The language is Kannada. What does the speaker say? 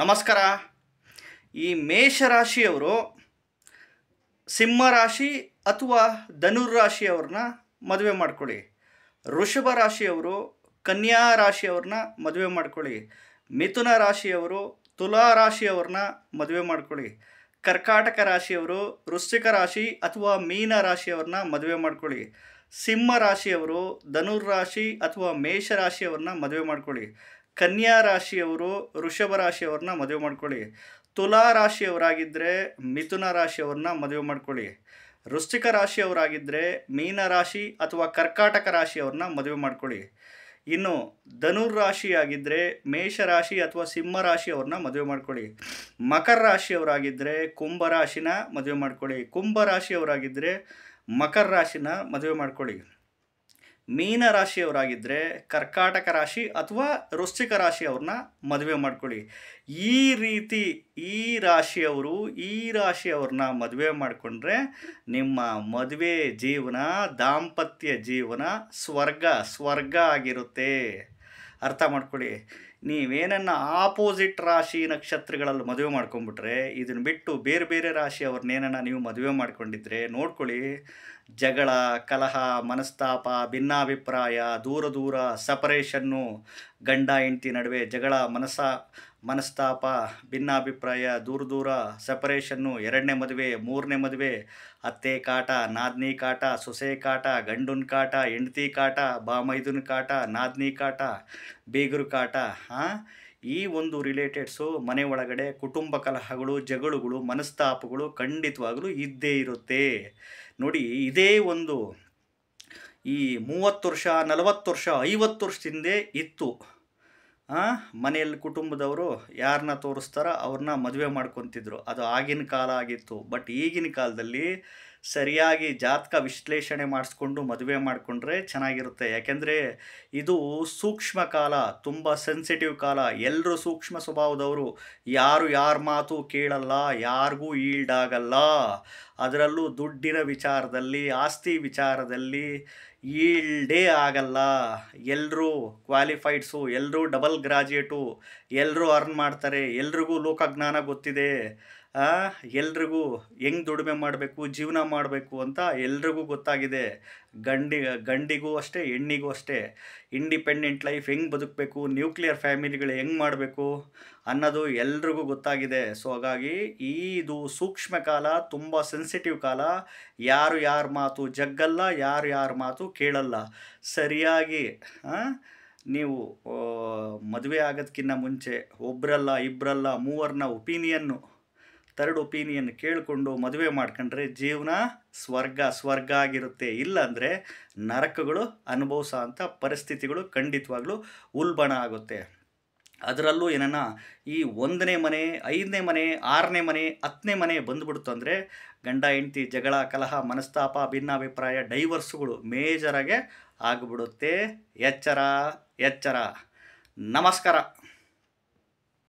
ನಮಸ್ಕಾರ ಈ ಮೇಷರಾಶಿಯವರು ಸಿಂಹರಾಶಿ ಅಥವಾ ಧನುರ್ ಧನುರಾಶಿಯವ್ರನ್ನ ಮದುವೆ ಮಾಡ್ಕೊಳ್ಳಿ ವೃಷಭ ರಾಶಿಯವರು ಕನ್ಯಾ ರಾಶಿಯವ್ರನ್ನ ಮದುವೆ ಮಾಡ್ಕೊಳ್ಳಿ ಮಿಥುನ ರಾಶಿಯವರು ತುಲಾ ರಾಶಿಯವ್ರನ್ನ ಮದುವೆ ಮಾಡ್ಕೊಳ್ಳಿ ಕರ್ಕಾಟಕ ರಾಶಿಯವರು ವೃಶ್ಚಿಕ ರಾಶಿ ಅಥವಾ ಮೀನ ರಾಶಿಯವ್ರನ್ನ ಮದುವೆ ಮಾಡ್ಕೊಳ್ಳಿ ಸಿಂಹ ರಾಶಿಯವರು ಧನುರ್ ರಾಶಿ ಅಥವಾ ಮೇಷ ರಾಶಿಯವ್ರನ್ನ ಮದುವೆ ಮಾಡ್ಕೊಳ್ಳಿ ಕನ್ಯಾ ರಾಶಿಯವರು ಋಷಭ ರಾಶಿಯವ್ರನ್ನ ಮದುವೆ ಮಾಡ್ಕೊಳ್ಳಿ ತುಲಾ ರಾಶಿಯವರಾಗಿದ್ದರೆ ಮಿಥುನ ರಾಶಿಯವ್ರನ್ನ ಮದುವೆ ಮಾಡ್ಕೊಳ್ಳಿ ವೃಶ್ಚಿಕ ರಾಶಿಯವರಾಗಿದ್ದರೆ ಮೀನ ರಾಶಿ ಅಥವಾ ಕರ್ಕಾಟಕ ರಾಶಿಯವ್ರನ್ನ ಮದುವೆ ಮಾಡ್ಕೊಳ್ಳಿ ಇನ್ನು ಧನುರ್ ರಾಶಿಯಾಗಿದ್ದರೆ ಮೇಷರಾಶಿ ಅಥವಾ ಸಿಂಹ ರಾಶಿಯವ್ರನ್ನ ಮದುವೆ ಮಾಡ್ಕೊಳ್ಳಿ ಮಕರ ರಾಶಿಯವರಾಗಿದ್ದರೆ ಕುಂಭ ರಾಶಿನ ಮದುವೆ ಮಾಡ್ಕೊಳ್ಳಿ ಕುಂಭ ರಾಶಿಯವರಾಗಿದ್ದರೆ ಮಕರ ರಾಶಿನ ಮದುವೆ ಮಾಡ್ಕೊಳ್ಳಿ ಮೀನ ರಾಶಿಯವರಾಗಿದ್ದರೆ ಕರ್ಕಾಟಕ ರಾಶಿ ಅಥವಾ ವೃಶ್ಚಿಕ ರಾಶಿಯವ್ರನ್ನ ಮದುವೆ ಮಾಡ್ಕೊಳ್ಳಿ ಈ ರೀತಿ ಈ ರಾಶಿಯವರು ಈ ರಾಶಿಯವ್ರನ್ನ ಮದುವೆ ಮಾಡಿಕೊಂಡ್ರೆ ನಿಮ್ಮ ಮದುವೆ ಜೀವನ ದಾಂಪತ್ಯ ಜೀವನ ಸ್ವರ್ಗ ಸ್ವರ್ಗ ಆಗಿರುತ್ತೆ ಅರ್ಥ ಮಾಡ್ಕೊಳ್ಳಿ ನೀವೇನನ್ನು ಆಪೋಸಿಟ್ ರಾಶಿ ನಕ್ಷತ್ರಗಳಲ್ಲಿ ಮದುವೆ ಮಾಡ್ಕೊಂಡ್ಬಿಟ್ರೆ ಇದನ್ನು ಬಿಟ್ಟು ಬೇರೆ ಬೇರೆ ರಾಶಿಯವ್ರನ್ನೇನನ್ನು ನೀವು ಮದುವೆ ಮಾಡ್ಕೊಂಡಿದ್ರೆ ನೋಡ್ಕೊಳ್ಳಿ ಜಗಳ ಕಲಹ ಮನಸ್ತಾಪ ಭಿನ್ನಾಭಿಪ್ರಾಯ ದೂರ ದೂರ ಸಪರೇಷನ್ನು ಗಂಡ ಹೆಂಡತಿ ನಡುವೆ ಜಗಳ ಮನಸ ಮನಸ್ತಾಪ ಭಿನ್ನಾಭಿಪ್ರಾಯ ದೂರ ದೂರ ಸಪರೇಷನ್ನು ಎರಡನೇ ಮದುವೆ ಮೂರನೇ ಮದುವೆ ಅತ್ತೆ ಕಾಟ ನಾದ್ನಿ ಕಾಟ ಸೊಸೆ ಕಾಟ ಗಂಡನ ಕಾಟ ಹೆಂಡತಿ ಕಾಟ ಬಾಮೈದುನ್ ಕಾಟ ನಾದ್ನಿ ಕಾಟ ಬೀಗರು ಕಾಟ ಈ ಒಂದು ರಿಲೇಟೆಡ್ಸು ಮನೆ ಒಳಗಡೆ ಕುಟುಂಬ ಕಲಹಗಳು ಜಗಳುಗಳು ಮನಸ್ತಾಪಗಳು ಖಂಡಿತವಾಗಲೂ ಇದ್ದೇ ಇರುತ್ತೆ ನೋಡಿ ಇದೇ ಒಂದು ಈ ಮೂವತ್ತು ವರ್ಷ ನಲವತ್ತು ವರ್ಷ ಐವತ್ತು ವರ್ಷದಿಂದ ಇತ್ತು ಮನೆಯಲ್ಲಿ ಕುಟುಂಬದವರು ಯಾರನ್ನ ತೋರಿಸ್ತಾರೋ ಅವ್ರನ್ನ ಮದುವೆ ಮಾಡ್ಕೊತಿದ್ರು ಅದು ಆಗಿನ ಕಾಲ ಆಗಿತ್ತು ಬಟ್ ಈಗಿನ ಕಾಲದಲ್ಲಿ ಸರಿಯಾಗಿ ಜಾತಕ ವಿಶ್ಲೇಷಣೆ ಮಾಡಿಸ್ಕೊಂಡು ಮದುವೆ ಮಾಡಿಕೊಂಡ್ರೆ ಚೆನ್ನಾಗಿರುತ್ತೆ ಯಾಕೆಂದರೆ ಇದು ಸೂಕ್ಷ್ಮ ಕಾಲ ತುಂಬ ಸೆನ್ಸಿಟಿವ್ ಕಾಲ ಎಲ್ಲರೂ ಸೂಕ್ಷ್ಮ ಸ್ವಭಾವದವರು ಯಾರು ಯಾರ ಮಾತು ಕೇಳಲ್ಲ ಯಾರಿಗೂ ಈಲ್ಡ್ ಆಗಲ್ಲ ಅದರಲ್ಲೂ ದುಡ್ಡಿನ ವಿಚಾರದಲ್ಲಿ ಆಸ್ತಿ ವಿಚಾರದಲ್ಲಿ ಈಲ್ಡೇ ಆಗಲ್ಲ ಎಲ್ಲರೂ ಕ್ವಾಲಿಫೈಡ್ಸು ಎಲ್ಲರೂ ಡಬಲ್ ಗ್ರಾಜುಯೇಟು ಎಲ್ಲರೂ ಅರ್ನ್ ಮಾಡ್ತಾರೆ ಎಲ್ರಿಗೂ ಲೋಕಜ್ಞಾನ ಗೊತ್ತಿದೆ ಎಲ್ರಿಗೂ ಹೆಂಗೆ ದುಡಿಮೆ ಮಾಡಬೇಕು ಜೀವನ ಮಾಡಬೇಕು ಅಂತ ಎಲ್ರಿಗೂ ಗೊತ್ತಾಗಿದೆ ಗಂಡಿ ಗಂಡಿಗೂ ಅಷ್ಟೇ ಹೆಣ್ಣಿಗೂ ಅಷ್ಟೇ ಇಂಡಿಪೆಂಡೆಂಟ್ ಲೈಫ್ ಹೆಂಗೆ ಬದುಕಬೇಕು ನ್ಯೂಕ್ಲಿಯರ್ ಫ್ಯಾಮಿಲಿಗಳು ಹೆಂಗೆ ಮಾಡಬೇಕು ಅನ್ನೋದು ಎಲ್ರಿಗೂ ಗೊತ್ತಾಗಿದೆ ಸೊ ಹಾಗಾಗಿ ಇದು ಸೂಕ್ಷ್ಮ ಕಾಲ ತುಂಬ ಸೆನ್ಸಿಟಿವ್ ಕಾಲ ಯಾರು ಯಾರ ಮಾತು ಜಗ್ಗಲ್ಲ ಯಾರು ಯಾರ ಮಾತು ಕೇಳಲ್ಲ ಸರಿಯಾಗಿ ನೀವು ಮದುವೆ ಆಗೋದಕ್ಕಿಂತ ಮುಂಚೆ ಒಬ್ಬರಲ್ಲ ಇಬ್ಬರಲ್ಲ ಮೂವರನ್ನ ಒಪೀನಿಯನ್ನು ಥರ್ಡ್ ಒಪಿನಿಯನ್ ಕೇಳಿಕೊಂಡು ಮದುವೆ ಮಾಡ್ಕೊಂಡ್ರೆ ಜೀವನ ಸ್ವರ್ಗ ಸ್ವರ್ಗ ಆಗಿರುತ್ತೆ ಇಲ್ಲಾಂದರೆ ನರಕಗಳು ಅನುಭವಿಸೋ ಅಂಥ ಪರಿಸ್ಥಿತಿಗಳು ಖಂಡಿತವಾಗಲೂ ಉಲ್ಬಣ ಆಗುತ್ತೆ ಅದರಲ್ಲೂ ಏನನ್ನ ಈ ಒಂದನೇ ಮನೆ ಐದನೇ ಮನೆ ಆರನೇ ಮನೆ ಹತ್ತನೇ ಮನೆ ಬಂದುಬಿಡ್ತು ಅಂದರೆ ಗಂಡ ಹೆಂಡತಿ ಜಗಳ ಕಲಹ ಮನಸ್ತಾಪ ಭಿನ್ನಾಭಿಪ್ರಾಯ ಡೈವರ್ಸ್ಗಳು ಮೇಜರಾಗೆ ಆಗಿಬಿಡುತ್ತೆ ಎಚ್ಚರ ಎಚ್ಚರ ನಮಸ್ಕಾರ